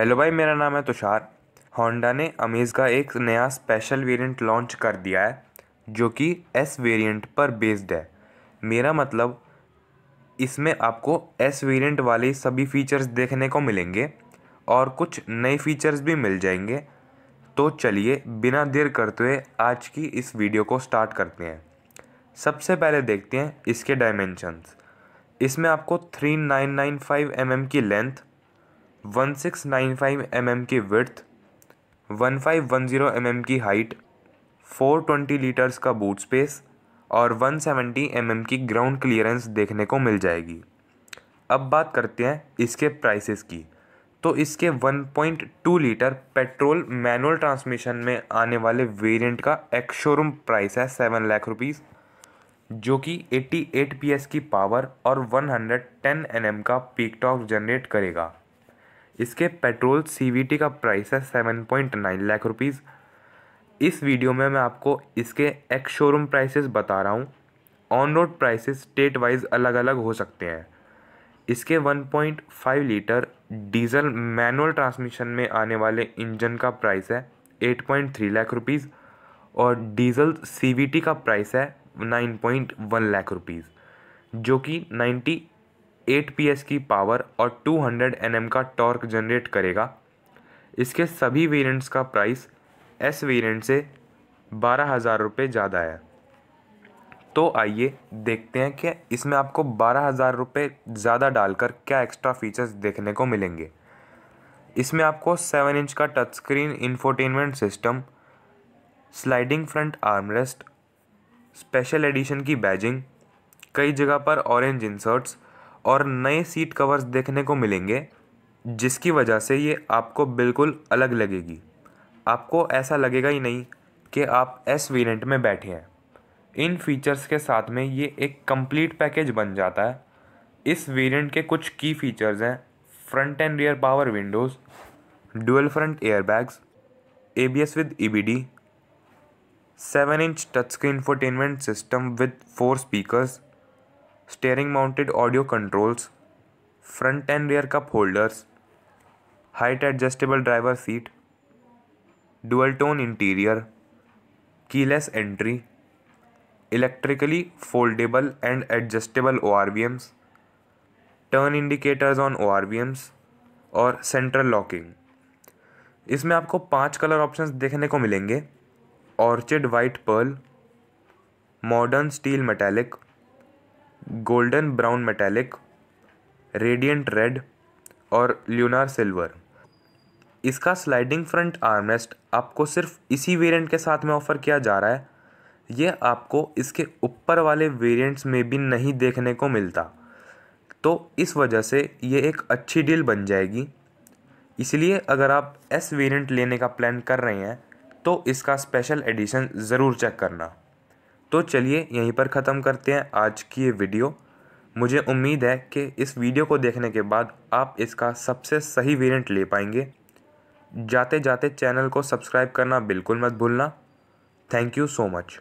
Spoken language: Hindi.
हेलो भाई मेरा नाम है तुषार होंडा ने अमेज़ का एक नया स्पेशल वेरिएंट लॉन्च कर दिया है जो कि एस वेरिएंट पर बेस्ड है मेरा मतलब इसमें आपको एस वेरिएंट वाले सभी फीचर्स देखने को मिलेंगे और कुछ नए फीचर्स भी मिल जाएंगे तो चलिए बिना देर करते हुए आज की इस वीडियो को स्टार्ट करते हैं सबसे पहले देखते हैं इसके डायमेंशंस इसमें आपको 3995 एम की length one six nine five M M की width one five one zero M M की हाइट फोर ट्वेंटी लीटर्स का बूट स्पेस और वन सेवेंटी एम एम की ग्राउंड क्लियरेंस देखने को मिल जाएगी अब बात करते हैं इसके प्राइसेस की तो इसके 1.2 लीटर पेट्रोल मैनुअल ट्रांसमिशन में आने वाले वेरिएंट का एक्स शोरूम प्राइस है सेवन लाख रुपीज़ जो कि 88 पीएस की पावर और 110 एनएम का पीक टॉक जनरेट करेगा इसके पेट्रोल सी का प्राइस है seven point nine lakh rupees इस वीडियो में मैं आपको इसके एक्स शोरूम प्राइसेस बता रहा हूँ on road prices state wise अलग अलग हो सकते हैं इसके 1.5 लीटर डीजल मैनुअल ट्रांसमिशन में आने वाले इंजन का प्राइस है 8.3 लाख रुपीज़ और डीजल सीवीटी का प्राइस है 9.1 लाख रुपीज़ जो कि नाइन्टी 8 PS की पावर और 200 Nm का टॉर्क जनरेट करेगा इसके सभी वेरिएंट्स का प्राइस एस वेरिएंट से बारह हज़ार रुपये ज़्यादा है तो आइए देखते हैं कि इसमें आपको बारह हज़ार रुपये ज़्यादा डालकर क्या एक्स्ट्रा फीचर्स देखने को मिलेंगे इसमें आपको सेवन इंच का touch screen infotainment system sliding front armrest special edition की बैजिंग कई जगह पर ऑरेंज इंसर्ट्स और नए सीट कवर्स देखने को मिलेंगे जिसकी वजह से ये आपको बिल्कुल अलग लगेगी आपको ऐसा लगेगा ही नहीं कि आप एस वेरिएंट में बैठे हैं इन फीचर्स के साथ में ये एक कंप्लीट पैकेज बन जाता है इस वेरिएंट के कुछ की फीचर्स हैं front and rear power windows dual front airbags A B S with E B D seven inch touch screen infotainment system with four speakers steering mounted audio controls front and rear cup holders height adjustable driver seat dual tone interior keyless entry electrically foldable and adjustable O R V Ms turn indicators on O R V Ms और सेंट्रल लॉकिंग इसमें आपको पांच कलर ऑप्शंस देखने को मिलेंगे orchid white pearl modern steel metallic golden brown metallic radiant red और ल्यूनार सिल्वर इसका स्लाइडिंग फ्रंट आर्मरेस्ट आपको सिर्फ इसी वेरिएंट के साथ में ऑफ़र किया जा रहा है ये आपको इसके ऊपर वाले वेरिएंट्स में भी नहीं देखने को मिलता तो इस वजह से ये एक अच्छी डील बन जाएगी इसलिए अगर आप एस वेरिएंट लेने का प्लान कर रहे हैं तो इसका स्पेशल एडिशन ज़रूर चेक करना तो चलिए यहीं पर ख़त्म करते हैं आज की ये वीडियो मुझे उम्मीद है कि इस वीडियो को देखने के बाद आप इसका सबसे सही वेरिएंट ले पाएंगे जाते जाते चैनल को सब्सक्राइब करना बिल्कुल मत भूलना थैंक यू सो मच